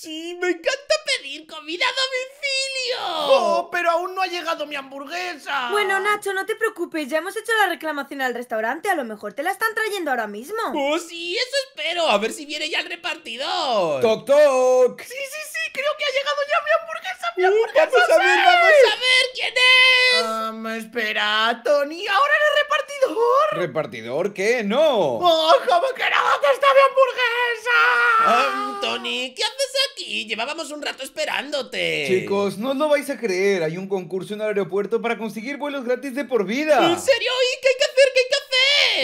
Sí, me encanta pedir comida a domicilio. ¡Oh, pero aún no ha llegado mi hamburguesa! Bueno, Nacho, no te preocupes, ya hemos hecho la reclamación al restaurante. A lo mejor te la están trayendo ahora mismo. ¡Oh, sí! ¡Eso espero! A ver si viene ya el repartidor. ¡Toc, toc! Sí, sí, sí, creo que ha llegado ya mi hamburguesa, mi uh, hamburguesa. vamos a ver, vamos a ver quién es. espera, Tony, ahora el repartidor. ¿Repartidor qué? ¡No! ¡Oh, cómo que no! ¡Dónde está mi hamburguesa! Tony, ¿qué haces aquí? llevábamos un rato esperándote. Chicos, no lo vais a creer, hay un concurso en el aeropuerto para conseguir vuelos gratis de por vida. ¿En serio? ¿Y qué hay que hacer? ¿Qué hay que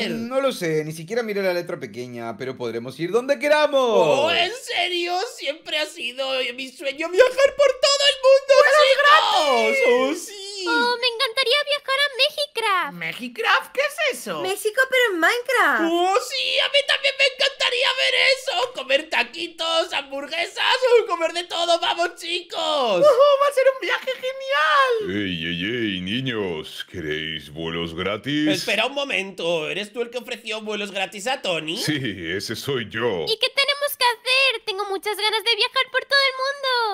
hacer? No lo sé, ni siquiera miré la letra pequeña, pero podremos ir donde queramos. Oh, ¿en serio? Siempre ha sido mi sueño viajar por todo el mundo, ¡Vuelos Gratis! ¡Oh, sí! ¡Oh, me encantaría viajar a Mexicraft! ¿Mexicraft? ¿Qué es eso? México, pero en Minecraft. ¡Oh, sí! A mí también me encantaría ver eso. Comer taquitos, hamburguesas, oh, comer de todo. ¡Vamos, chicos! ¡Oh, va a ser un viaje genial! ¡Ey, ey, ey, niños! ¿Queréis vuelos gratis? Espera un momento. ¿Eres tú el que ofreció vuelos gratis a Tony? Sí, ese soy yo. ¿Y qué tenemos hacer. Tengo muchas ganas de viajar por todo el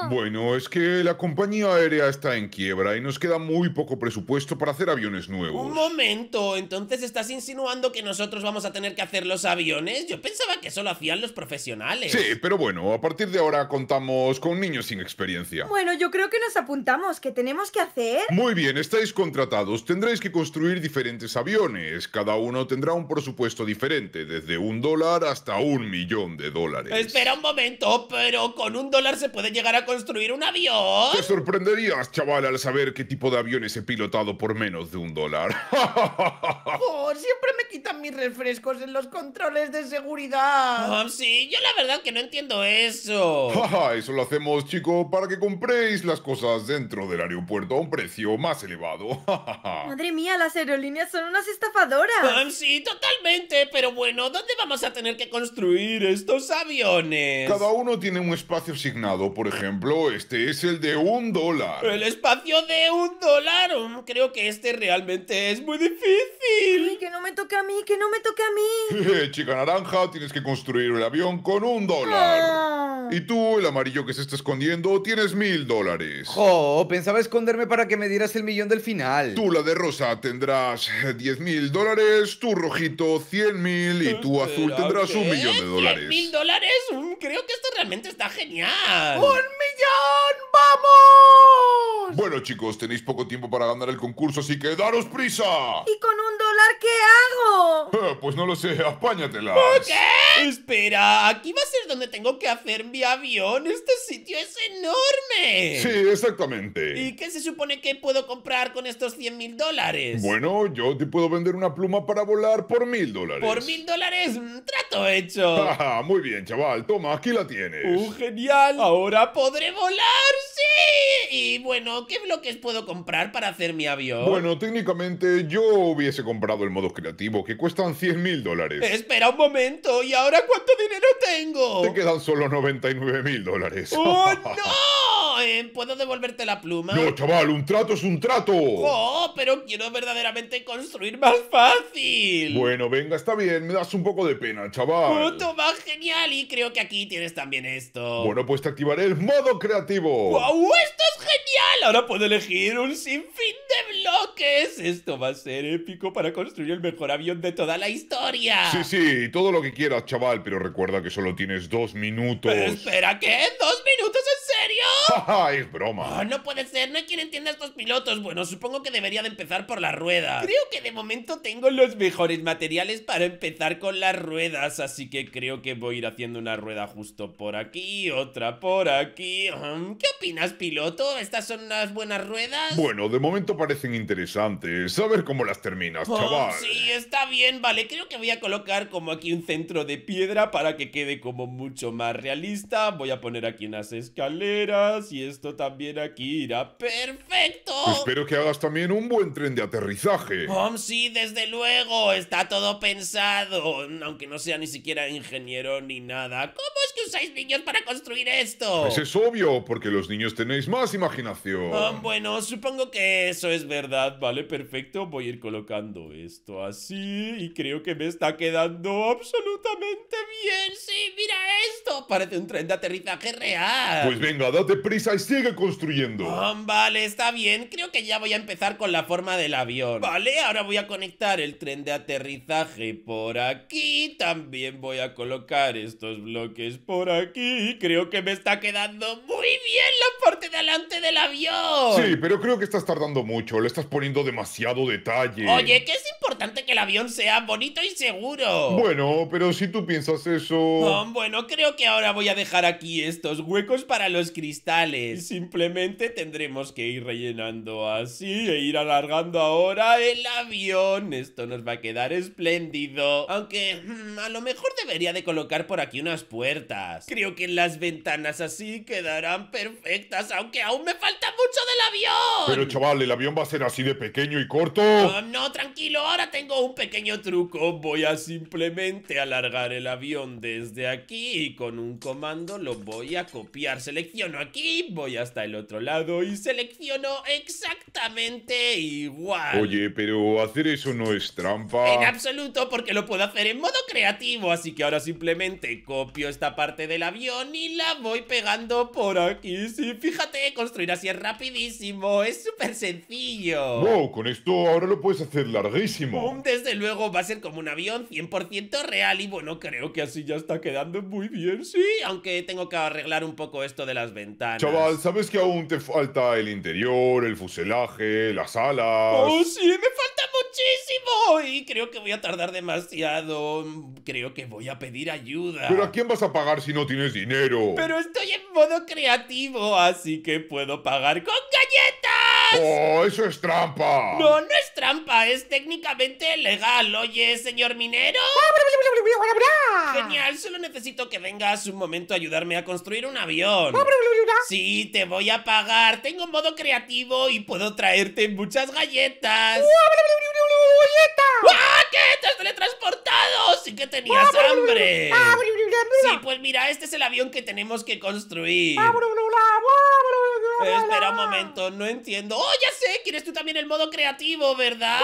mundo. Bueno, es que la compañía aérea está en quiebra y nos queda muy poco presupuesto para hacer aviones nuevos. Un momento, entonces estás insinuando que nosotros vamos a tener que hacer los aviones. Yo pensaba que eso lo hacían los profesionales. Sí, pero bueno, a partir de ahora contamos con niños sin experiencia. Bueno, yo creo que nos apuntamos. ¿Qué tenemos que hacer? Muy bien, estáis contratados. Tendréis que construir diferentes aviones. Cada uno tendrá un presupuesto diferente, desde un dólar hasta un millón de dólares. Pues espera un momento, pero con un dólar se puede llegar a construir un avión. Te sorprenderías, chaval, al saber qué tipo de aviones he pilotado por menos de un dólar. siempre me quitan mis refrescos en los controles de seguridad. Oh, sí, yo la verdad que no entiendo eso. eso lo hacemos, chico, para que compréis las cosas dentro del aeropuerto a un precio más elevado. Madre mía, las aerolíneas son unas estafadoras. Ah, sí, totalmente, pero bueno, ¿dónde vamos a tener que construir estos aviones? Cada uno tiene un espacio asignado. Por ejemplo, este es el de un dólar. El espacio de un dólar. Um, creo que este realmente es muy difícil. Ay, que no me toque a mí, que no me toque a mí. Chica naranja, tienes que construir el avión con un dólar. Ah. Y tú, el amarillo que se está escondiendo, tienes mil dólares. Oh, pensaba esconderme para que me dieras el millón del final. Tú, la de rosa, tendrás diez mil dólares. Tú, rojito, cien mil. Y tú, azul, tendrás un millón de dólares. mil dólares? Creo que esto realmente está genial. ¡Un millón! ¡Vamos! Bueno, chicos, tenéis poco tiempo para ganar el concurso, así que daros prisa. Y con un qué hago? Ah, pues no lo sé, apáñatelas. ¿Qué? Espera, aquí va a ser donde tengo que hacer mi avión. Este sitio es enorme. Sí, exactamente. ¿Y qué se supone que puedo comprar con estos 100 mil dólares? Bueno, yo te puedo vender una pluma para volar por mil dólares. ¿Por mil dólares? Mm, trato hecho. Muy bien, chaval. Toma, aquí la tienes. ¡Uh, genial! Ahora podré volar, sí. Y bueno, ¿qué bloques puedo comprar para hacer mi avión? Bueno, técnicamente yo hubiese comprado comprado el modo creativo, que cuestan 100 mil dólares. Eh, espera un momento, ¿y ahora cuánto dinero tengo? Te quedan solo 99 mil dólares. ¡Oh, no! ¿puedo devolverte la pluma? No, chaval, un trato es un trato. Oh, pero quiero verdaderamente construir más fácil. Bueno, venga, está bien, me das un poco de pena, chaval. Oh, va genial, y creo que aquí tienes también esto. Bueno, pues te activaré el modo creativo. ¡Wow! ¡Esto es genial! Ahora puedo elegir un sinfín de bloques. Esto va a ser épico para construir el mejor avión de toda la historia. Sí, sí, todo lo que quieras, chaval, pero recuerda que solo tienes dos minutos. Pero espera, ¿qué? ¿Dos minutos? es broma. Ah, no puede ser, no hay quien entienda estos pilotos. Bueno, supongo que debería de empezar por la rueda. Creo que de momento tengo los mejores materiales para empezar con las ruedas, así que creo que voy a ir haciendo una rueda justo por aquí, otra por aquí. Mm, ¿Qué opinas, piloto? ¿Estas son unas buenas ruedas? Bueno, de momento parecen interesantes. A ver cómo las terminas, oh, chaval. Sí, está bien, vale. Creo que voy a colocar como aquí un centro de piedra para que quede como mucho más realista. Voy a poner aquí unas escaleras y esto también aquí irá perfecto. Espero que hagas también un buen tren de aterrizaje. Oh, sí, desde luego, está todo pensado, aunque no sea ni siquiera ingeniero ni nada. ¿Cómo es que usáis niños para construir esto? Pues es obvio, porque los niños tenéis más imaginación. bueno, supongo que eso es verdad, vale, perfecto. Voy a ir colocando esto así y creo que me está quedando absolutamente bien. Sí, mira esto, parece un tren de aterrizaje real. Pues venga, date prisa y sigue construyendo. Oh, vale, está bien. Creo que ya voy a empezar con la forma del avión. Vale, ahora voy a conectar el tren de aterrizaje por aquí. También voy a colocar estos bloques por aquí. Creo que me está quedando muy bien la parte de delante del avión. Sí, pero creo que estás tardando mucho. Le estás poniendo demasiado detalle. Oye, que es importante que el avión sea bonito y seguro. Bueno, pero si tú piensas eso... Oh, bueno, creo que ahora voy a dejar aquí estos huecos para los cristales y simplemente tendremos que ir rellenando así e ir alargando ahora el avión. Esto nos va a quedar espléndido. Aunque mm, a lo mejor debería de colocar por aquí unas puertas. Creo que las ventanas así quedarán perfectas, aunque aún me falta mucho del avión. Pero chaval, ¿el avión va a ser así de pequeño y corto? Ah, no, tranquilo, ahora tengo un pequeño truco. Voy a simplemente alargar el avión desde aquí y con un comando lo voy a copiar. Selecciono aquí y voy hasta el otro lado y selecciono exactamente igual. Oye, pero hacer eso no es trampa. En absoluto, porque lo puedo hacer en modo creativo, así que ahora simplemente copio esta parte del avión y la voy pegando por aquí. Sí, fíjate, construir así es rapidísimo, es súper sencillo. Wow, con esto ahora lo puedes hacer larguísimo. Um, desde luego, va a ser como un avión 100% real y bueno, creo que así ya está quedando muy bien, sí, aunque tengo que arreglar un poco esto de las ventanas. Chaval, ¿sabes que aún te falta el interior, el fuselaje, las alas? ¡Oh, sí! ¡Me falta muchísimo y creo que voy a tardar demasiado. Creo que voy a pedir ayuda. ¿Pero a quién vas a pagar si no tienes dinero? Pero estoy en modo creativo, así que puedo pagar con galletas. ¡Oh, eso es trampa! No, no es trampa, es técnicamente legal. Oye, señor minero. Genial, solo necesito que vengas un momento a ayudarme a construir un avión. Sí, te voy a pagar. Tengo modo creativo y puedo traerte muchas galletas. ¡Ah! ¿Qué? ¡Te has teletransportado! ¡Sí que tenías hambre! Sí, pues mira, este es el avión que tenemos que construir espera un momento, no entiendo. ¡Oh, ya sé! ¿Quieres tú también el modo creativo, verdad?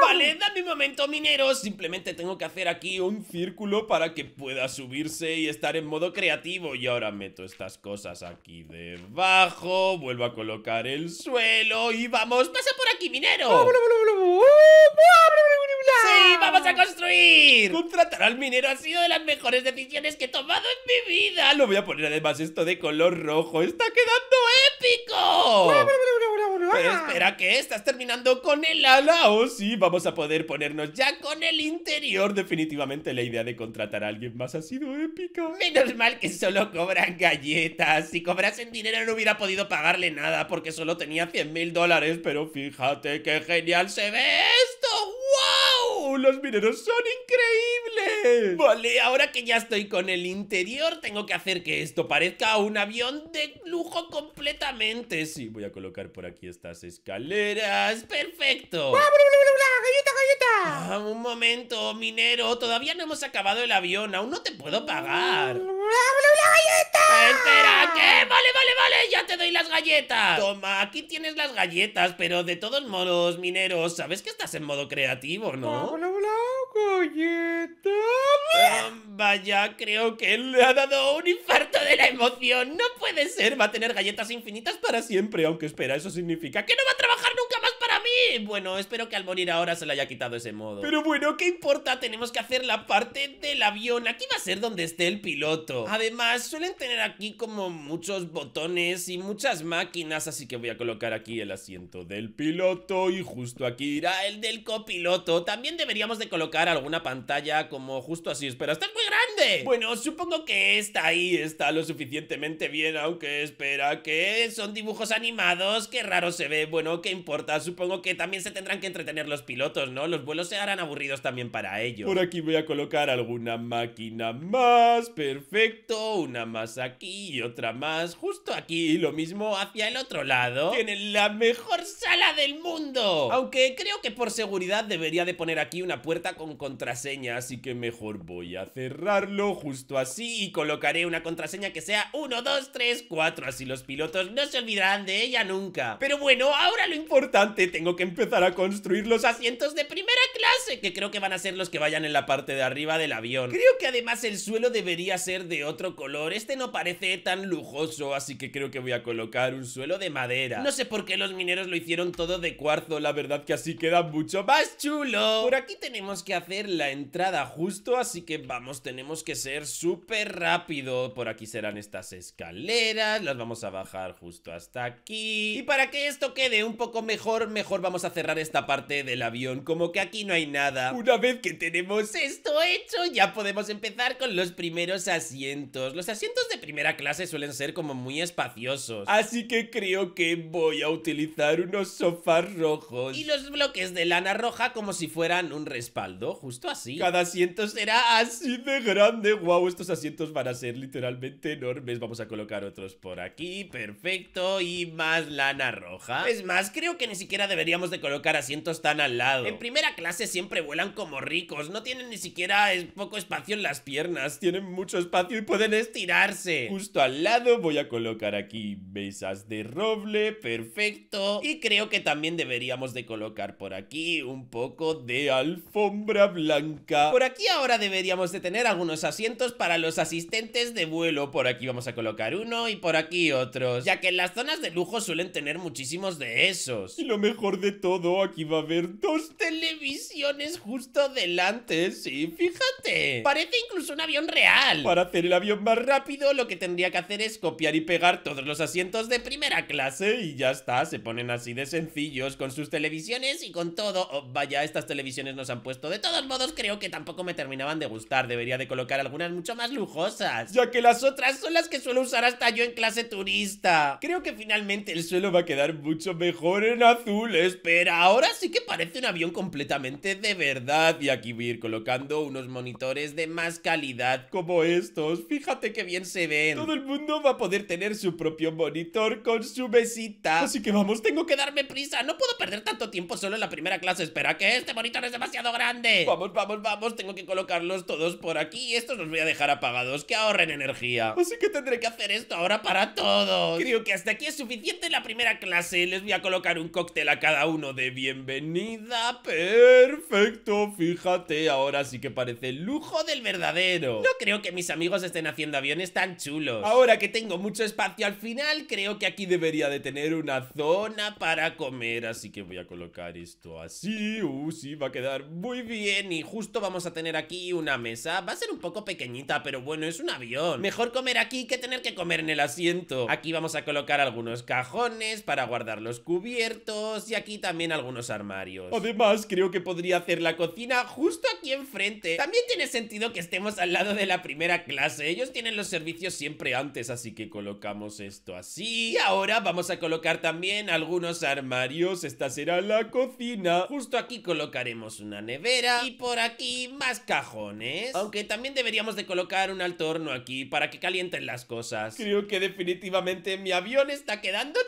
Vale, dame un momento, minero. Simplemente tengo que hacer aquí un círculo para que pueda subirse y estar en modo creativo. Y ahora meto estas cosas aquí debajo. Vuelvo a colocar el suelo y vamos. ¡Pasa por aquí, minero! ¡Sí, ¡Ah! vamos a construir! Contratar al minero ha sido de las mejores decisiones que he tomado en mi vida. Lo voy a poner además esto de color rojo. ¡Está quedando épico! espera, que ¿Estás terminando con el ala? Oh, sí, vamos a poder ponernos ya con el interior. Definitivamente la idea de contratar a alguien más ha sido épica. Menos mal que solo cobran galletas. Si cobrasen dinero no hubiera podido pagarle nada porque solo tenía 100 mil dólares. Pero fíjate qué genial se ve esto los mineros son increíbles. Vale, ahora que ya estoy con el interior, tengo que hacer que esto parezca un avión de lujo completamente. Sí, voy a colocar por aquí estas escaleras. ¡Perfecto! ¡Bla, galleta, galleta! Ah, un momento, minero. Todavía no hemos acabado el avión. Aún no te puedo pagar. ¡Habla galleta! ¡Espera! ¿Qué? ¡Vale, vale, vale! ¡Ya te doy las galletas! Toma, aquí tienes las galletas, pero de todos modos, mineros, sabes que estás en modo creativo, ¿no? no, galleta! Ah, vaya, creo que le ha dado un infarto de la emoción. No puede ser, va a tener galletas infinitas para siempre, aunque espera, eso significa que no va a trabajar eh, bueno, espero que al morir ahora se le haya quitado ese modo. Pero bueno, ¿qué importa? Tenemos que hacer la parte del avión. Aquí va a ser donde esté el piloto. Además, suelen tener aquí como muchos botones y muchas máquinas, así que voy a colocar aquí el asiento del piloto y justo aquí irá el del copiloto. También deberíamos de colocar alguna pantalla como justo así. Espera, ¡está muy grande! Bueno, supongo que está ahí está lo suficientemente bien, aunque espera que son dibujos animados. Qué raro se ve. Bueno, ¿qué importa? Supongo que también se tendrán que entretener los pilotos, ¿no? Los vuelos se harán aburridos también para ellos. Por aquí voy a colocar alguna máquina más, perfecto, una más aquí y otra más, justo aquí, y lo mismo hacia el otro lado. Tienen la mejor sala del mundo. Aunque creo que por seguridad debería de poner aquí una puerta con contraseña, así que mejor voy a cerrarlo justo así y colocaré una contraseña que sea 1, 2, 3, 4, así los pilotos no se olvidarán de ella nunca. Pero bueno, ahora lo importante, tengo que que empezar a construir los asientos de primera clase, que creo que van a ser los que vayan en la parte de arriba del avión. Creo que además el suelo debería ser de otro color, este no parece tan lujoso, así que creo que voy a colocar un suelo de madera. No sé por qué los mineros lo hicieron todo de cuarzo, la verdad que así queda mucho más chulo. Por aquí tenemos que hacer la entrada justo, así que vamos, tenemos que ser súper rápido. Por aquí serán estas escaleras, las vamos a bajar justo hasta aquí. Y para que esto quede un poco mejor, mejor vamos vamos a cerrar esta parte del avión, como que aquí no hay nada. Una vez que tenemos esto hecho, ya podemos empezar con los primeros asientos. Los asientos de primera clase suelen ser como muy espaciosos. Así que creo que voy a utilizar unos sofás rojos. Y los bloques de lana roja como si fueran un respaldo, justo así. Cada asiento será así de grande. guau estos asientos van a ser literalmente enormes. Vamos a colocar otros por aquí, perfecto. Y más lana roja. Es más, creo que ni siquiera debería de colocar asientos tan al lado. En primera clase siempre vuelan como ricos, no tienen ni siquiera poco espacio en las piernas, tienen mucho espacio y pueden estirarse. Justo al lado voy a colocar aquí mesas de roble, perfecto. Y creo que también deberíamos de colocar por aquí un poco de alfombra blanca. Por aquí ahora deberíamos de tener algunos asientos para los asistentes de vuelo. Por aquí vamos a colocar uno y por aquí otros, ya que en las zonas de lujo suelen tener muchísimos de esos. Y lo mejor de todo, aquí va a haber dos televisiones justo delante. Sí, fíjate. Parece incluso un avión real. Para hacer el avión más rápido, lo que tendría que hacer es copiar y pegar todos los asientos de primera clase y ya está. Se ponen así de sencillos con sus televisiones y con todo. Oh, vaya, estas televisiones nos han puesto. De todos modos, creo que tampoco me terminaban de gustar. Debería de colocar algunas mucho más lujosas, ya que las otras son las que suelo usar hasta yo en clase turista. Creo que finalmente el suelo va a quedar mucho mejor en azul espera, ahora sí que parece un avión completamente de verdad. Y aquí voy a ir colocando unos monitores de más calidad como estos. Fíjate que bien se ven. Todo el mundo va a poder tener su propio monitor con su mesita. Así que vamos, tengo que darme prisa. No puedo perder tanto tiempo solo en la primera clase. Espera, que este monitor es demasiado grande. Vamos, vamos, vamos. Tengo que colocarlos todos por aquí. Y estos los voy a dejar apagados, que ahorren energía. Así que tendré que hacer esto ahora para todos. Creo que hasta aquí es suficiente la primera clase. Les voy a colocar un cóctel a cada uno uno de bienvenida. Perfecto, fíjate, ahora sí que parece el lujo del verdadero. No creo que mis amigos estén haciendo aviones tan chulos. Ahora que tengo mucho espacio al final, creo que aquí debería de tener una zona para comer. Así que voy a colocar esto así. Uh, sí, va a quedar muy bien. Y justo vamos a tener aquí una mesa. Va a ser un poco pequeñita, pero bueno, es un avión. Mejor comer aquí que tener que comer en el asiento. Aquí vamos a colocar algunos cajones para guardar los cubiertos. Y aquí también algunos armarios. Además, creo que podría hacer la cocina justo aquí enfrente. También tiene sentido que estemos al lado de la primera clase. Ellos tienen los servicios siempre antes, así que colocamos esto así. Y ahora vamos a colocar también algunos armarios. Esta será la cocina. Justo aquí colocaremos una nevera y por aquí más cajones. Aunque también deberíamos de colocar un alto horno aquí para que calienten las cosas. Creo que definitivamente mi avión está quedando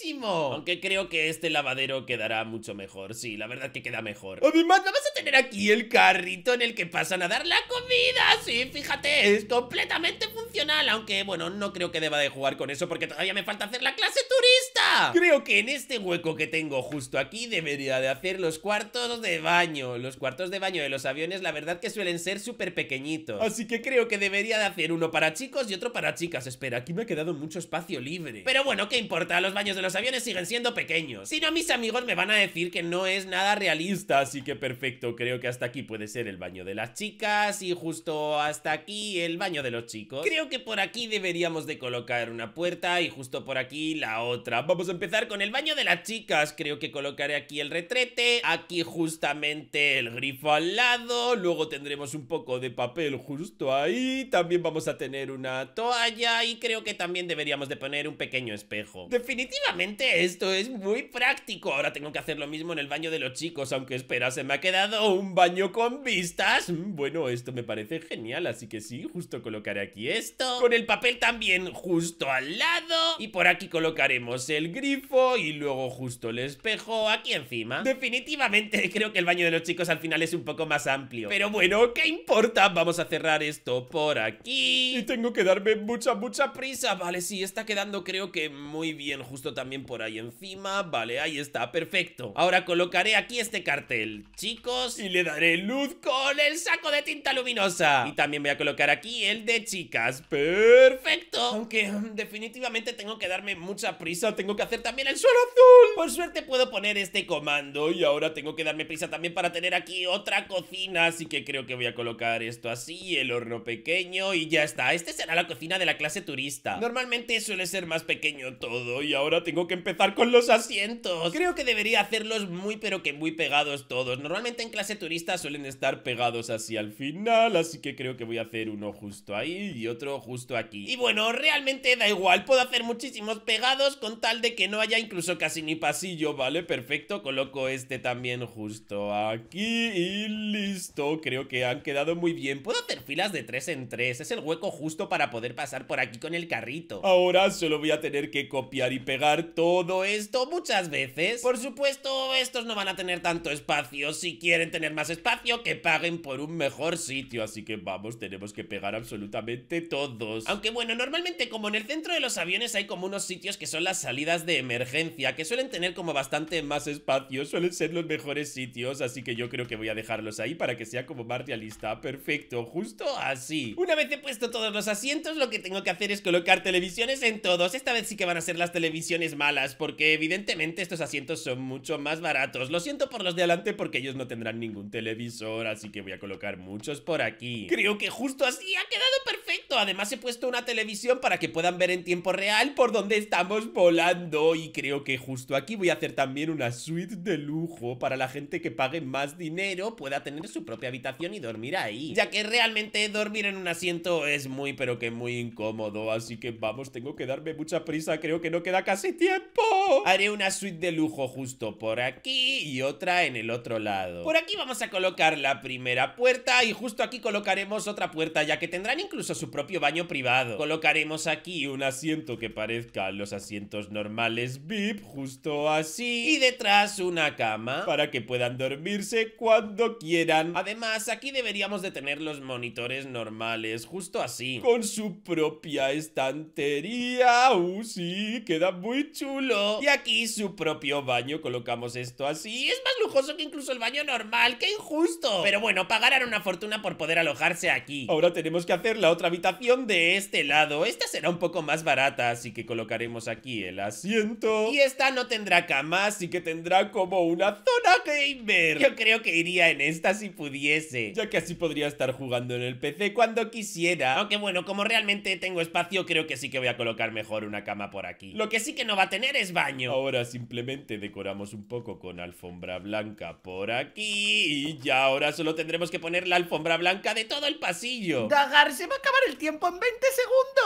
chulísimo. Aunque creo que este lavadero que quedará mucho mejor. Sí, la verdad que queda mejor. Además, vas a tener aquí el carrito en el que pasan a dar la comida. Sí, fíjate, es completamente funcional. Aunque, bueno, no creo que deba de jugar con eso porque todavía me falta hacer la clase turista. Creo que en este hueco que tengo justo aquí debería de hacer los cuartos de baño. Los cuartos de baño de los aviones, la verdad que suelen ser súper pequeñitos. Así que creo que debería de hacer uno para chicos y otro para chicas. Espera, aquí me ha quedado mucho espacio libre. Pero bueno, ¿qué importa? Los baños de los aviones siguen siendo pequeños. Si no, mis amigos me van a decir que no es nada realista, así que perfecto, creo que hasta aquí puede ser el baño de las chicas y justo hasta aquí el baño de los chicos. Creo que por aquí deberíamos de colocar una puerta y justo por aquí la otra. Vamos a empezar con el baño de las chicas, creo que colocaré aquí el retrete, aquí justamente el grifo al lado, luego tendremos un poco de papel justo ahí, también vamos a tener una toalla y creo que también deberíamos de poner un pequeño espejo. Definitivamente esto es muy práctico, Ahora tengo que hacer lo mismo en el baño de los chicos, aunque espera, se me ha quedado un baño con vistas. Mm, bueno, esto me parece genial, así que sí, justo colocaré aquí esto. Con el papel también justo al lado. Y por aquí colocaremos el grifo y luego justo el espejo aquí encima. Definitivamente creo que el baño de los chicos al final es un poco más amplio. Pero bueno, ¿qué importa? Vamos a cerrar esto por aquí. Y tengo que darme mucha, mucha prisa. Vale, sí, está quedando creo que muy bien justo también por ahí encima. Vale, ahí está perfecto. Ahora colocaré aquí este cartel, chicos, y le daré luz con el saco de tinta luminosa. Y también voy a colocar aquí el de chicas. ¡Perfecto! Aunque mm, definitivamente tengo que darme mucha prisa, tengo que hacer también el suelo azul. Por suerte puedo poner este comando y ahora tengo que darme prisa también para tener aquí otra cocina, así que creo que voy a colocar esto así, el horno pequeño y ya está. Este será la cocina de la clase turista. Normalmente suele ser más pequeño todo y ahora tengo que empezar con los asientos. Creo que debería hacerlos muy pero que muy pegados todos. Normalmente en clase turista suelen estar pegados así al final, así que creo que voy a hacer uno justo ahí y otro justo aquí. Y bueno, realmente da igual, puedo hacer muchísimos pegados con tal de que no haya incluso casi ni pasillo, ¿vale? Perfecto, coloco este también justo aquí y listo. Creo que han quedado muy bien. Puedo hacer filas de tres en tres, es el hueco justo para poder pasar por aquí con el carrito. Ahora solo voy a tener que copiar y pegar todo esto muchas veces. Por supuesto, estos no van a tener tanto espacio. Si quieren tener más espacio, que paguen por un mejor sitio. Así que vamos, tenemos que pegar absolutamente todos. Aunque bueno, normalmente como en el centro de los aviones hay como unos sitios que son las salidas de emergencia, que suelen tener como bastante más espacio, suelen ser los mejores sitios, así que yo creo que voy a dejarlos ahí para que sea como más realista. Perfecto, justo así. Una vez he puesto todos los asientos, lo que tengo que hacer es colocar televisiones en todos. Esta vez sí que van a ser las televisiones malas, porque evidentemente estos asientos son mucho más baratos. Lo siento por los de adelante porque ellos no tendrán ningún televisor, así que voy a colocar muchos por aquí. Creo que justo así ha quedado perfecto. Además he puesto una televisión para que puedan ver en tiempo real por donde estamos volando. Y creo que justo aquí voy a hacer también una suite de lujo para la gente que pague más dinero pueda tener su propia habitación y dormir ahí. Ya que realmente dormir en un asiento es muy pero que muy incómodo. Así que vamos, tengo que darme mucha prisa. Creo que no queda casi tiempo. Haré una suite de lujo justo por aquí y otra en el otro lado. Por aquí vamos a colocar la primera puerta y justo aquí colocaremos otra puerta ya que tendrán incluso su propio baño privado. Colocaremos aquí un asiento que parezca los asientos normales VIP, justo así. Y detrás una cama para que puedan dormirse cuando quieran. Además, aquí deberíamos de tener los monitores normales, justo así. Con su propia estantería. ¡Uh, sí! Queda muy chulo. Y aquí su propio baño colocamos esto así. Es más lujoso que incluso el baño normal, qué injusto. Pero bueno, pagarán una fortuna por poder alojarse aquí. Ahora tenemos que hacer la otra habitación de este lado. Esta será un poco más barata, así que colocaremos aquí el asiento. Y esta no tendrá cama, así que tendrá como una zona gamer. Yo creo que iría en esta si pudiese, ya que así podría estar jugando en el PC cuando quisiera. Aunque bueno, como realmente tengo espacio, creo que sí que voy a colocar mejor una cama por aquí. Lo que sí que no va a tener es baño. Ahora simplemente decoramos un poco con alfombra blanca por aquí. Y ahora solo tendremos que poner la alfombra blanca de todo el pasillo. Dagar, se va a acabar el tiempo en 20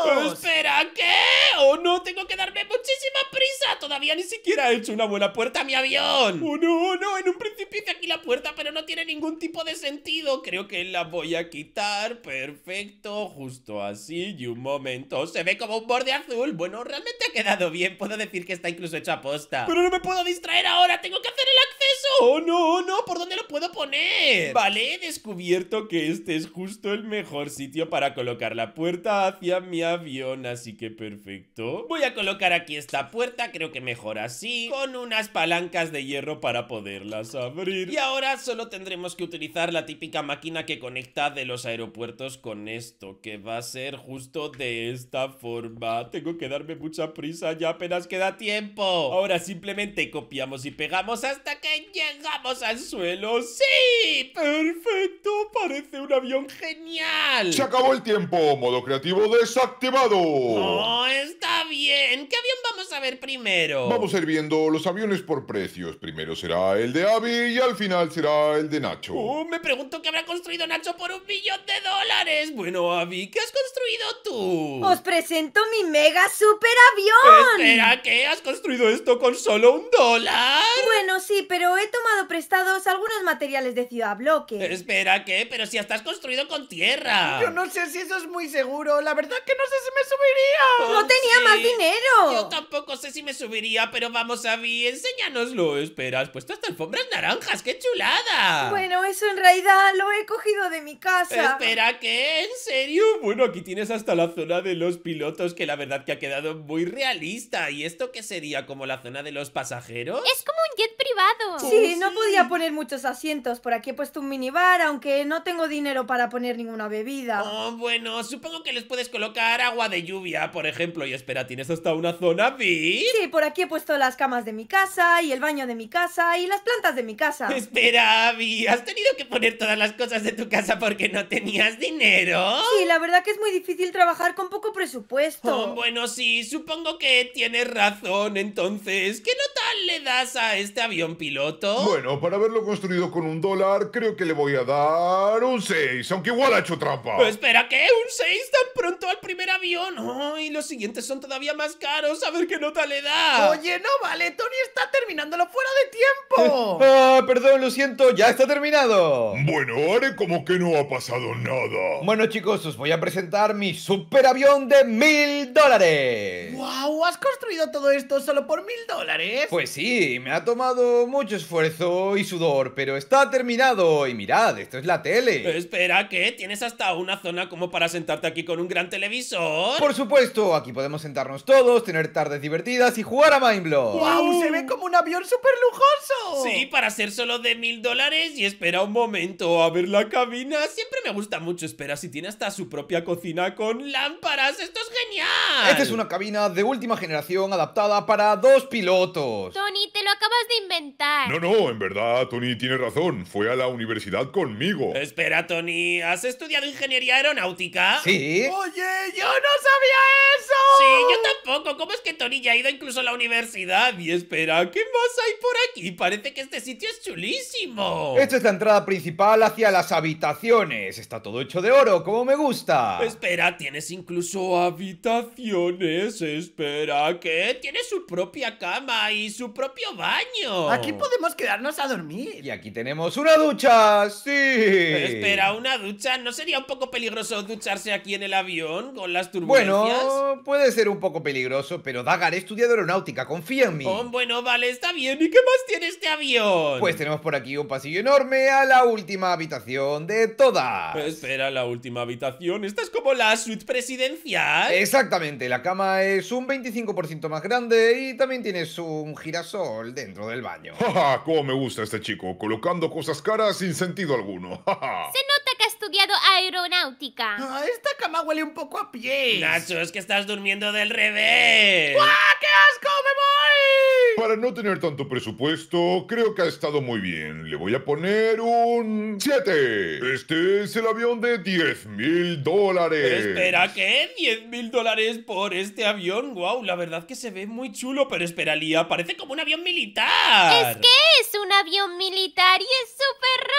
segundos. Espera, ¿qué? ¡Oh, no! Tengo que darme muchísima prisa. Todavía ni siquiera he hecho una buena puerta a mi avión. ¡Oh, no, oh, no! En un principio hice aquí la puerta, pero no tiene ningún tipo de sentido. Creo que la voy a quitar. Perfecto. Justo así. Y un momento. Se ve como un borde azul. Bueno, realmente ha quedado bien. Puedo decir que está incluso hecho a posta. Pero no me puedo distraer ahora. Tengo que hacer el acceso. Oh, no, oh, no. ¿Por dónde lo puedo poner? Vale, he descubierto que este es justo el mejor sitio para colocar la puerta hacia mi avión. Así que perfecto. Voy a colocar aquí esta puerta. Creo que mejor así. Con unas palancas de hierro para poderlas abrir. Y ahora solo tendremos que utilizar la típica máquina que conecta de los aeropuertos con esto. Que va a ser justo de esta forma. Tengo que darme mucha prisa. Ya apenas queda tiempo. Ahora simplemente copiamos y pegamos hasta que llegamos al suelo. ¡Sí! ¡Perfecto! ¡Parece un avión genial! ¡Se acabó el tiempo! ¡Modo creativo desactivado! ¡Oh, está bien! ¿Qué avión vamos a ver primero? Vamos a ir viendo los aviones por precios. Primero será el de Abby y al final será el de Nacho. ¡Oh, me pregunto qué habrá construido Nacho por un millón de dólares! Bueno, Abby, ¿qué has construido tú? ¡Os presento mi mega super avión! ¿Espera qué? ¿Has construido esto con solo un dólar? Bueno, sí, pero he tomado prestados algunos materiales de Ciudad Bloque. ¿Espera qué? Pero si estás construido con tierra. Yo no sé si eso es muy seguro. La verdad que no sé si me subiría. no oh, tenía más dinero. Yo tampoco sé si me subiría, pero vamos, a ver enséñanoslo. Esperas, puesto hasta alfombras naranjas, qué chulada. Bueno, eso en realidad lo he cogido de mi casa. Espera, ¿qué? ¿En serio? Bueno, aquí tienes hasta la zona de los pilotos, que la verdad que ha quedado muy realista. ¿Y esto qué sería? ¿Como la zona de los pasajeros? Es como un jet privado. sí. Oh, no podía poner muchos asientos. Por aquí he puesto un minibar, aunque no no tengo dinero para poner ninguna bebida. Oh, bueno, supongo que les puedes colocar agua de lluvia, por ejemplo. Y espera, ¿tienes hasta una zona Vi? Sí, por aquí he puesto las camas de mi casa y el baño de mi casa y las plantas de mi casa. Espera, Vi, ¿has tenido que poner todas las cosas de tu casa porque no tenías dinero? Sí, la verdad que es muy difícil trabajar con poco presupuesto. Oh, bueno, sí, supongo que tienes razón. Entonces, ¿qué nota le das a este avión piloto? Bueno, para haberlo construido con un dólar, creo que le voy a dar un 6, aunque igual ha hecho trampa. espera, ¿qué? ¿Un 6 tan pronto al primer avión? Ay, los siguientes son todavía más caros. A ver qué nota le da. Oye, no vale. Tony está terminándolo fuera de tiempo. ah, perdón, lo siento. Ya está terminado. Bueno, haré como que no ha pasado nada. Bueno, chicos, os voy a presentar mi superavión de mil dólares. ¡Wow! ¿Has construido todo esto solo por mil dólares? Pues sí, me ha tomado mucho esfuerzo y sudor, pero está terminado. Y mirad, esto es la T Espera, ¿qué? ¿Tienes hasta una zona como para sentarte aquí con un gran televisor? Por supuesto, aquí podemos sentarnos todos, tener tardes divertidas y jugar a Mindblow. ¡Wow! ¡Se ve como un avión súper lujoso! Sí, para ser solo de mil dólares y espera un momento a ver la cabina. Siempre me gusta mucho. Espera, si tiene hasta su propia cocina con lámparas. ¡Esto es genial! Esta es una cabina de última generación adaptada para dos pilotos. Tony, te lo acabas de inventar. No, no, en verdad, Tony tiene razón. Fue a la universidad conmigo. Espera, Tony, ¿has estudiado ingeniería aeronáutica? Sí. Oye, yo no sabía eso. Sí, yo tampoco. ¿Cómo es que Tony ya ha ido incluso a la universidad? Y espera, ¿qué más hay por aquí? Parece que este sitio es chulísimo. Esta es la entrada principal hacia las habitaciones. Está todo hecho de oro, como me gusta. Espera, tienes incluso habitaciones. Espera, ¿qué? ¿Tienes su propia cama y su propio baño. Aquí podemos quedarnos a dormir. Y aquí tenemos una ducha, sí espera, una ducha, ¿no sería un poco peligroso ducharse aquí en el avión con las turbulencias? Bueno, puede ser un poco peligroso, pero Dagar he estudiado aeronáutica, confía en mí. Oh, bueno, vale, está bien. ¿Y qué más tiene este avión? Pues tenemos por aquí un pasillo enorme a la última habitación de todas. espera, la última habitación. Esta es como la suite presidencial. Exactamente, la cama es un 25% más grande y también tienes un girasol dentro del baño. Jaja, cómo me gusta este chico, colocando cosas caras sin sentido alguno. Se nota que ha estudiado aeronáutica. Ah, esta cama huele un poco a pies. Nacho, es que estás durmiendo del revés. ¡Guau, qué asco! ¡Me voy! Para no tener tanto presupuesto, creo que ha estado muy bien. Le voy a poner un 7. Este es el avión de 10 mil dólares. Espera, ¿qué? ¿10 mil dólares por este avión? Wow, la verdad que se ve muy chulo, pero espera, Lía, parece como un avión militar. Es que es un avión militar y es súper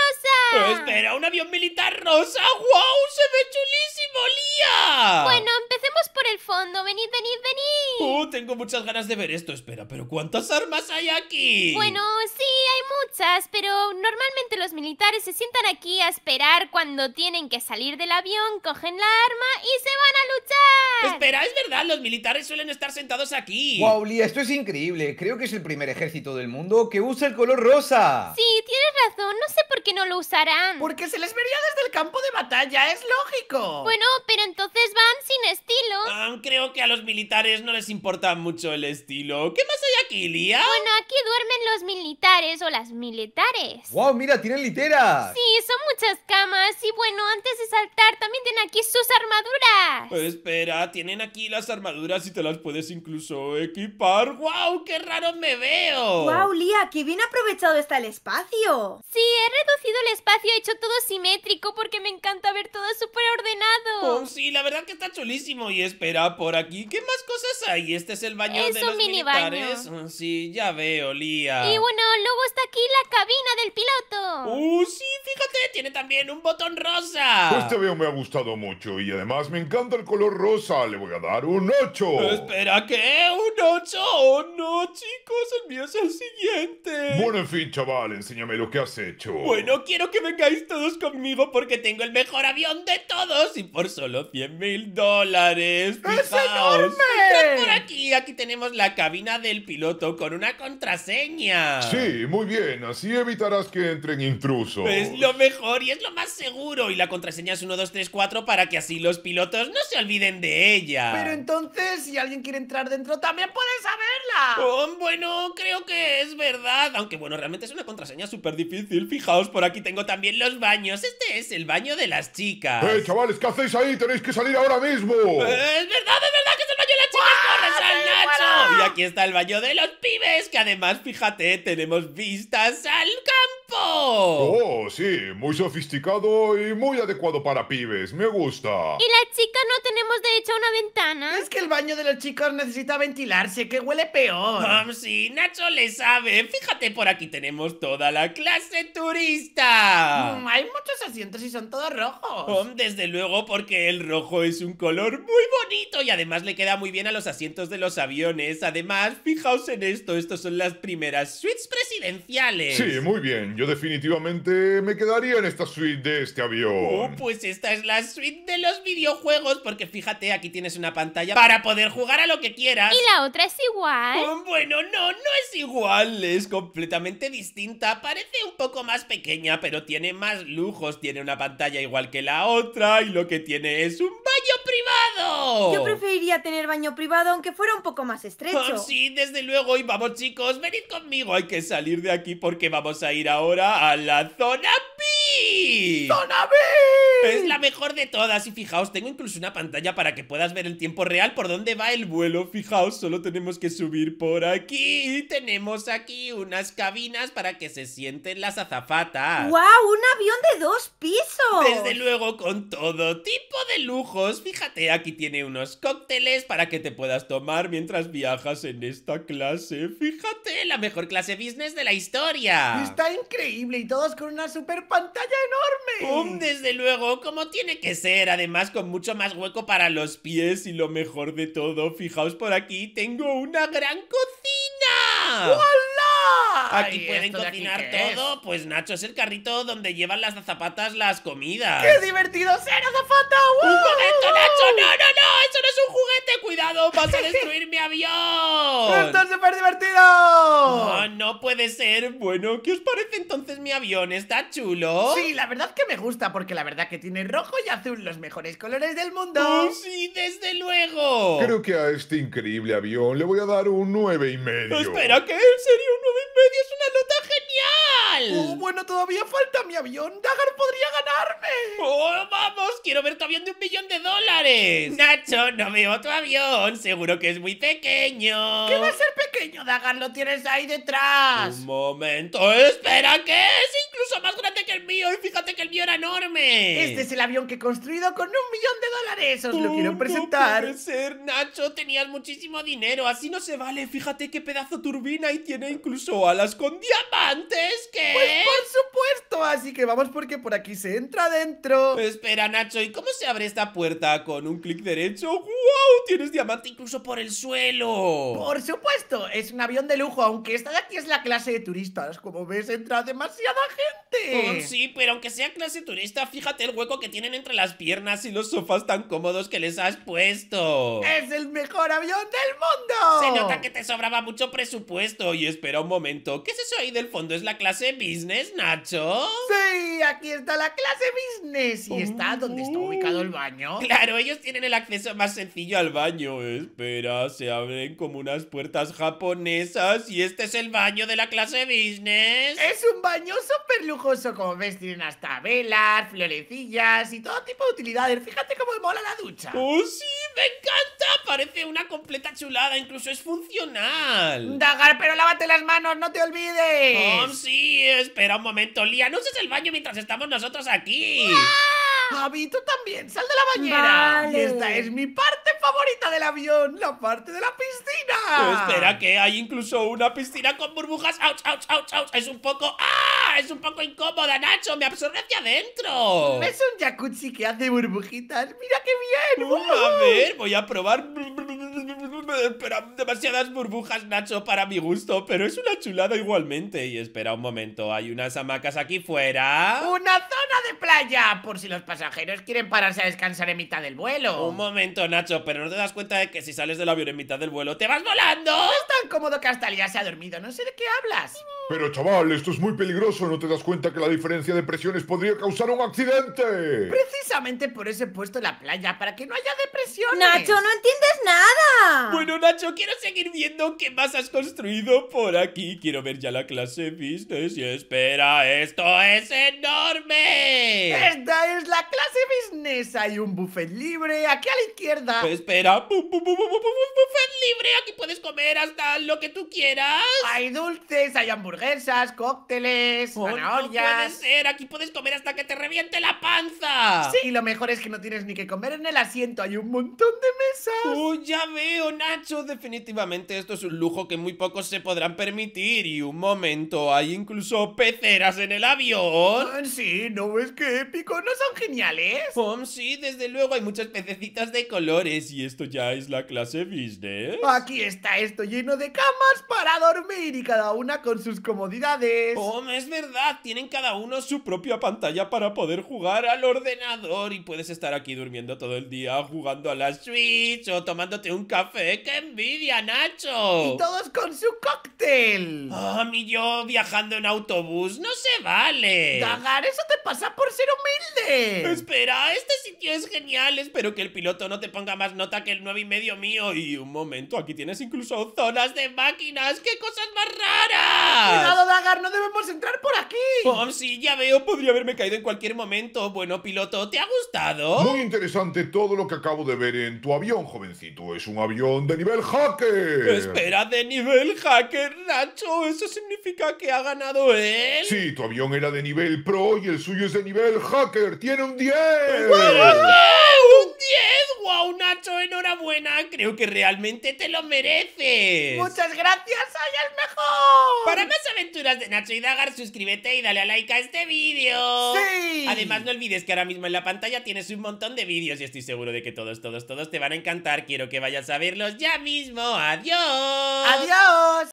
espera! ¡Un avión militar rosa! ¡Wow! ¡Se ve chulísimo, Lía! Bueno, Venid, venid, venid. Oh, tengo muchas ganas de ver esto. Espera, pero ¿cuántas armas hay aquí? Bueno, sí, hay muchas, pero normalmente los militares se sientan aquí a esperar cuando tienen que salir del avión, cogen la arma y se van a luchar. Espera, es verdad, los militares suelen estar sentados aquí. Wow, esto es increíble. Creo que es el primer ejército del mundo que usa el color rosa. Sí, tienes razón. No sé por qué no lo usarán. Porque se les vería desde el campo de batalla, es lógico. Bueno, pero entonces van sin estilo. Aunque creo que a los militares no les importa mucho el estilo. ¿Qué más hay aquí, Lía? Bueno, aquí duermen los militares o las militares. ¡Wow! Mira, tienen literas. Sí, son muchas camas. Y bueno, antes de saltar, también tienen aquí sus armaduras. Pues espera, tienen aquí las armaduras y te las puedes incluso equipar. ¡Wow! ¡Qué raro me veo! ¡Wow, Lía! ¡Qué bien aprovechado está el espacio! Sí, he reducido el espacio, he hecho todo simétrico porque me encanta ver todo súper ordenado. Oh, sí, la verdad que está chulísimo. Y espera, por aquí. ¿Qué más cosas hay? Este es el baño es de un los mini Baño. Mm, sí, ya veo, Lía. Y bueno, luego está aquí la cabina del piloto. ¡Uh, sí! Fíjate, tiene también un botón rosa. Este veo me ha gustado mucho y además me encanta el color rosa. Le voy a dar un 8. Espera, ¿qué? ¿Un 8? Oh, no, chicos, el mío es el siguiente. Bueno, en fin, chaval, enséñame lo que has hecho. Bueno, quiero que vengáis todos conmigo porque tengo el mejor avión de todos y por solo 100 mil dólares es enorme! por aquí, aquí tenemos la cabina del piloto con una contraseña. Sí, muy bien, así evitarás que entren intrusos. Es lo mejor y es lo más seguro. Y la contraseña es 1234 para que así los pilotos no se olviden de ella. Pero entonces, si alguien quiere entrar dentro, también puede saberla. Oh, bueno, creo que es verdad. Aunque bueno, realmente es una contraseña súper difícil. Fijaos, por aquí tengo también los baños. Este es el baño de las chicas. ¡Eh, chavales, ¿qué hacéis ahí? Tenéis que salir ahora mismo. Eh, es verdad, de verdad que es el baño de las chicas! ¡Corres al Nacho! Y aquí está el baño de los pibes, que además, fíjate, tenemos vistas al campo Oh, sí, muy sofisticado y muy adecuado para pibes, me gusta. ¿Y la chica no tenemos de hecho una ventana? Es que el baño de los chicos necesita ventilarse, que huele peor. Um sí, Nacho le sabe. Fíjate, por aquí tenemos toda la clase turista. Mm, hay muchos asientos y son todos rojos. Um, desde luego, porque el rojo es un color muy bonito y además le queda muy bien a los asientos de los aviones. Además, fijaos en esto, estos son las primeras suites presidenciales. Sí, muy bien, yo definitivamente me quedaría en esta suite de este avión. Oh, pues esta es la suite de los videojuegos, porque fíjate, aquí tienes una pantalla para poder jugar a lo que quieras. ¿Y la otra es igual? Oh, bueno, no, no es igual, es completamente distinta. Parece un poco más pequeña, pero tiene más lujos, tiene una pantalla igual que la otra y lo que tiene es un yo preferiría tener baño privado, aunque fuera un poco más estrecho. Oh, sí, desde luego. Y vamos, chicos, venid conmigo. Hay que salir de aquí porque vamos a ir ahora a la zona B. ¡Zona B! Es la mejor de todas. Y fijaos, tengo incluso una pantalla para que puedas ver el tiempo real por dónde va el vuelo. Fijaos, solo tenemos que subir por aquí. Y tenemos aquí unas cabinas para que se sienten las azafatas. ¡Guau! ¡Un avión de dos pisos! Desde luego, con todo tipo de lujos. Fíjate, aquí aquí tiene unos cócteles para que te puedas tomar mientras viajas en esta clase. Fíjate, la mejor clase business de la historia. Está increíble y todos con una super pantalla enorme. ¡Pum! Desde luego, como tiene que ser. Además, con mucho más hueco para los pies y lo mejor de todo, fijaos por aquí, tengo una gran cocina. ¡Hola! Aquí pueden cocinar todo. Pues Nacho es el carrito donde llevan las zapatas las comidas. ¡Qué divertido ser azafata! ¡Un momento, Nacho! ¡No, no! no! ¡Eso no es un juguete! ¡Cuidado! ¡Vas a destruir mi avión! ¡Esto es súper divertido! Ah, no puede ser. Bueno, ¿qué os parece entonces mi avión? ¿Está chulo? Sí, la verdad que me gusta, porque la verdad que tiene rojo y azul los mejores colores del mundo. Sí, pues sí, desde luego! Creo que a este increíble avión le voy a dar un nueve y medio. Espera, ¿qué? ¿En serio? ¿Un nueve y medio es una nota Oh, bueno, todavía falta mi avión. Dagar podría ganarme. Oh, vamos, quiero ver tu avión de un millón de dólares. Nacho, no veo tu avión. Seguro que es muy pequeño. ¿Qué va a ser pequeño, Dagar? Lo tienes ahí detrás. Un momento, espera, que es incluso más grande que el mío. Y fíjate que el mío era enorme. Este es el avión que he construido con un millón de dólares. Os lo oh, quiero presentar. ser, Nacho. Tenías muchísimo dinero. Así no se vale. Fíjate qué pedazo turbina y tiene incluso alas con diamantes así que vamos porque por aquí se entra adentro. Espera, Nacho, ¿y cómo se abre esta puerta? ¿Con un clic derecho? ¡Wow! Tienes diamante incluso por el suelo. Por supuesto, es un avión de lujo, aunque esta de aquí es la clase de turistas. Como ves, entra demasiada gente. Oh, sí, pero aunque sea clase turista, fíjate el hueco que tienen entre las piernas y los sofás tan cómodos que les has puesto. ¡Es el mejor avión del mundo! Se nota que te sobraba mucho presupuesto. Y espera un momento, ¿qué es eso ahí del fondo? ¿Es la clase business, Nacho? Sí, aquí está la clase business. ¿Y está donde está ubicado el baño? Claro, ellos tienen el acceso más sencillo al baño. Espera, se abren como unas puertas japonesas y este es el baño de la clase business. Es un baño súper lujoso, como ves, tiene unas tabelas, florecillas y todo tipo de utilidades. Fíjate cómo mola la ducha. ¡Oh, sí! ¡Me encanta! Parece una completa chulada, incluso es funcional. Dagar, pero lávate las manos, no te olvides. ¡Oh, sí! Espera un momento, Lía, es el baño mientras estamos nosotros aquí. ¡Ah! Javi, tú también, sal de la bañera. Esta es mi parte favorita del avión, la parte de la piscina. Pero espera, que hay incluso una piscina con burbujas. ¡Auch, auch, auch, auch! Es un poco... ¡Ah! Es un poco incómoda, Nacho. Me absorbe hacia adentro. Es un jacuzzi que hace burbujitas. ¡Mira qué bien! Uh, a ver, voy a probar pero demasiadas burbujas, Nacho, para mi gusto, pero es una chulada igualmente. Y espera un momento, hay unas hamacas aquí fuera. ¡Una zona de playa! Por si los pasajeros quieren pararse a descansar en mitad del vuelo. Un momento, Nacho, pero no te das cuenta de que si sales del avión en mitad del vuelo, ¡te vas volando! es tan cómodo que hasta día se ha dormido, no sé de qué hablas. Pero chaval, esto es muy peligroso. ¿No te das cuenta que la diferencia de presiones podría causar un accidente? Precisamente por eso he puesto la playa, para que no haya depresiones. Nacho, no entiendes nada. Bueno, Nacho, quiero seguir viendo qué más has construido por aquí. Quiero ver ya la clase business y espera, esto es enorme. Esta es la clase business. Hay un buffet libre aquí a la izquierda. Pues espera, buffet libre. Aquí puedes comer hasta lo que tú quieras. Hay dulces, hay hamburguesas hamburguesas, cócteles, oh, zanahorias. No puede ser, aquí puedes comer hasta que te reviente la panza. Sí, y lo mejor es que no tienes ni que comer en el asiento, hay un montón de mesas. Uy, ya veo, Nacho! Definitivamente esto es un lujo que muy pocos se podrán permitir. Y un momento, hay incluso peceras en el avión. sí, ¿no es que épico? ¿No son geniales? Oh, sí, desde luego hay muchas pececitas de colores y esto ya es la clase business. Aquí está esto lleno de camas para dormir y cada una con sus comodidades Oh, es verdad, tienen cada uno su propia pantalla para poder jugar al ordenador y puedes estar aquí durmiendo todo el día jugando a la Switch o tomándote un café. ¡Qué envidia, Nacho! Y todos con su cóctel. Ah, oh, mi yo viajando en autobús, no se vale. Dagar, eso te pasa por ser humilde. Espera, este sitio es genial. Espero que el piloto no te ponga más nota que el 9 y medio mío. Y un momento, aquí tienes incluso zonas de máquinas. ¡Qué cosas más raras! cuidado, Dagar! ¡No debemos entrar por aquí! Oh, sí, ya veo. Podría haberme caído en cualquier momento. Bueno, piloto, ¿te ha gustado? Muy interesante todo lo que acabo de ver en tu avión, jovencito. Es un avión de nivel hacker. Espera, de nivel hacker, Nacho. ¿Eso significa que ha ganado él? Sí, tu avión era de nivel pro y el suyo es de nivel hacker. ¡Tiene un 10! ¡Un 10! ¡Wow, Nacho! ¡Enhorabuena! Creo que realmente te lo mereces. ¡Muchas gracias! ¡Soy el mejor! Para más aventuras de Nacho y Dagar, suscríbete y dale a like a este vídeo. ¡Sí! Además, no olvides que ahora mismo en la pantalla tienes un montón de vídeos y estoy seguro de que todos, todos, todos te van a encantar. Quiero que vayas a verlos ya mismo. ¡Adiós! ¡Adiós!